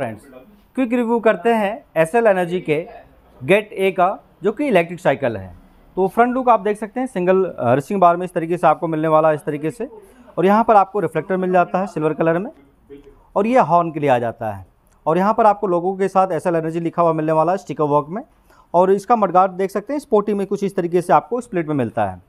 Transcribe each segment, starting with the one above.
friends quick review करते हैं SL energy के गेट ए का जो कि इलेक्ट्रिक साइकिल है तो फ्रंट लुक आप देख सकते हैं सिंगल हर्सिंग बार में इस तरीके से आपको मिलने वाला इस तरीके से और यहाँ पर आपको रिफ्लेक्टर मिल जाता है सिल्वर कलर में और ये हॉर्न के लिए आ जाता है और यहाँ पर आपको लोगों के साथ एस एनर्जी लिखा हुआ मिलने वाला है स्टिकर वर्क में और इसका मडगार्ड देख सकते हैं स्पोर्टी में कुछ इस तरीके से आपको स्प्लिट में मिलता है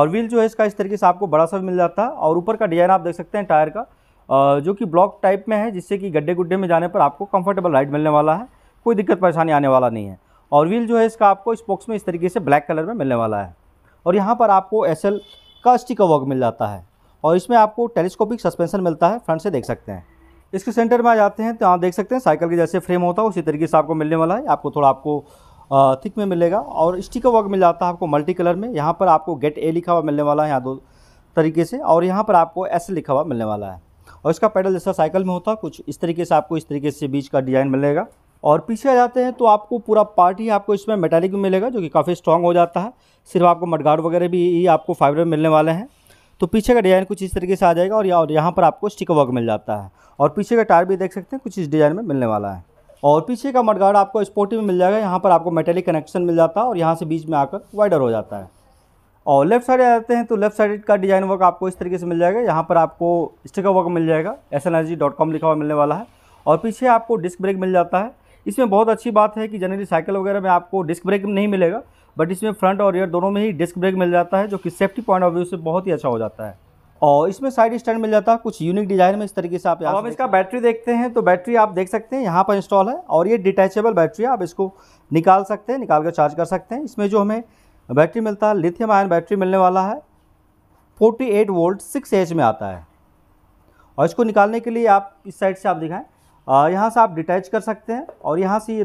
और व्हील जो है इसका इस तरीके से आपको बड़ा सा मिल जाता है और ऊपर का डिज़ाइन आप देख सकते हैं टायर का जो कि ब्लॉक टाइप में है जिससे कि गड्ढे गुड्ढे में जाने पर आपको कंफर्टेबल राइड मिलने वाला है कोई दिक्कत परेशानी आने वाला नहीं है और व्हील जो है इसका आपको स्पोक्स में इस तरीके से ब्लैक कलर में मिलने वाला है और यहाँ पर आपको एस का स्टिकर वर्क मिल जाता है और इसमें आपको टेलीस्कोपिक सस्पेंशन मिलता है फ्रंट से देख सकते हैं इसके सेंटर में आ जाते हैं तो आप देख सकते हैं साइकिल के जैसे फ्रेम होता है उसी तरीके से आपको मिलने वाला है आपको थोड़ा आपको थिक में मिलेगा और स्टिकर वर्क मिल जाता है आपको मल्टी कलर में यहाँ पर आपको गेट ए लिखा हुआ मिलने वाला है यहाँ दो तरीके से और यहाँ पर आपको एस लिखा हुआ मिलने वाला है और इसका पैडल जैसा साइकिल में होता कुछ इस तरीके से आपको इस तरीके से बीच का डिज़ाइन मिलेगा और पीछे आ जाते हैं तो आपको पूरा पार्ट ही आपको इसमें मेटालिक भी मिलेगा जो कि काफ़ी स्ट्रॉन्ग हो जाता है सिर्फ आपको मडगार्ड वगैरह भी ही आपको फाइबर मिलने वाले हैं तो पीछे का डिज़ाइन कुछ इस तरीके से आ जाएगा और और यहाँ पर आपको स्टिक वर्क मिल जाता है और पीछे का टायर भी देख सकते हैं कुछ इस डिज़ाइन में मिलने वाला है और पीछे का मडगार्ड आपको स्पोर्टिव में मिल जाएगा यहाँ पर आपको मेटेलिक कनेक्शन मिल जाता है और यहाँ से बीच में आकर वाइडर हो जाता है और लेफ्ट साइड आ जाते हैं तो लेफ्ट साइड का डिज़ाइन वर्क आपको इस तरीके से मिल जाएगा यहाँ पर आपको स्टिकर वर्क मिल जाएगा एस लिखा हुआ मिलने वाला है और पीछे आपको डिस्क ब्रेक मिल जाता है इसमें बहुत अच्छी बात है कि जनरली साइकिल वगैरह में आपको डिस्क ब्रेक नहीं मिलेगा बट इसमें फ्रंट और रियर दोनों में ही डिस्क ब्रेक मिल जाता है जो कि सेफ्टी पॉइंट ऑफ व्यू से बहुत ही अच्छा हो जाता है और इसमें साइड स्टैंड मिल जाता है कुछ यूनिक डिजाइन में इस तरीके से आप हम इसका बैटरी देखते हैं तो बैटरी आप देख सकते हैं यहाँ पर इंस्टॉल है और ये डिटैचेबल बैटरी है आप इसको निकाल सकते हैं निकाल कर चार्ज कर सकते हैं इसमें जो हमें बैटरी मिलता है लिथियम आयन बैटरी मिलने वाला है 48 वोल्ट 6 एच में आता है और इसको निकालने के लिए आप इस साइड से आप दिखाएं यहाँ से आप डिटैच कर सकते हैं और यहाँ से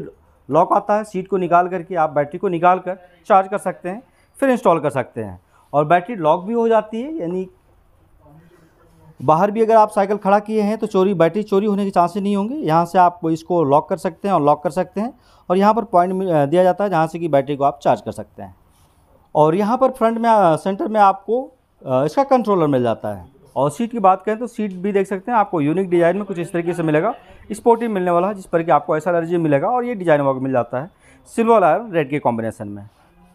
लॉक आता है सीट को निकाल करके आप बैटरी को निकाल कर चार्ज कर सकते हैं फिर इंस्टॉल कर सकते हैं और बैटरी लॉक भी हो जाती है यानी बाहर भी अगर आप साइकिल खड़ा किए हैं तो चोरी बैटरी चोरी होने के चांसेस नहीं होंगे यहाँ से आप इसको लॉक कर सकते हैं और लॉक कर सकते हैं और यहाँ पर पॉइंट दिया जाता है जहाँ से कि बैटरी को आप चार्ज कर सकते हैं और यहाँ पर फ्रंट में सेंटर में आपको इसका कंट्रोलर मिल जाता है और सीट की बात करें तो सीट भी देख सकते हैं आपको यूनिक डिज़ाइन में कुछ इस तरीके से मिलेगा स्पोर्टिव मिलने वाला है जिस पर कि आपको ऐसा एलर्जी मिलेगा और ये डिज़ाइन वर्क मिल जाता है सिल्वर आयरन रेड के कॉम्बिनेशन में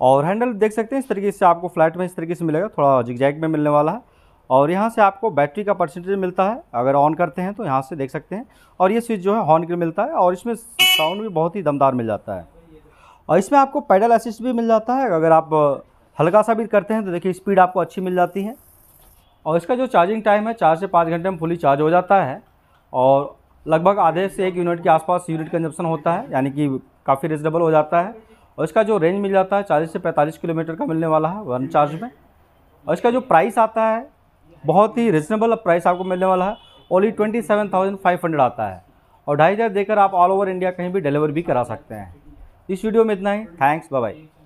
और हैंडल देख सकते हैं इस तरीके से आपको फ्लैट में इस तरीके से मिलेगा थोड़ा जिगजैग में मिलने वाला है और यहाँ से आपको बैटरी का परसेंटेज मिलता है अगर ऑन करते हैं तो यहाँ से देख सकते हैं और ये स्विच जो है हॉर्न के मिलता है और इसमें साउंड भी बहुत ही दमदार मिल जाता है और इसमें आपको पैडल असिस्ट भी मिल जाता है अगर आप हल्का सा भी करते हैं तो देखिए स्पीड आपको अच्छी मिल जाती है और इसका जो चार्जिंग टाइम है चार से पाँच घंटे में फुली चार्ज हो जाता है और लगभग आधे से एक यूनिट के आसपास यूनिट कंजप्शन होता है यानी कि काफ़ी रिजनेबल हो जाता है और इसका जो रेंज मिल जाता है चालीस से पैंतालीस किलोमीटर का मिलने वाला है वन चार्ज में और इसका जो प्राइस आता है बहुत ही रिजनेबल प्राइस आपको मिलने वाला है only twenty seven thousand five hundred आता है और ढाई हज़ार देकर आप ऑल ओवर इंडिया कहीं भी डिलीवर भी करा सकते हैं इस वीडियो में इतना ही थैंक्स बाय बाय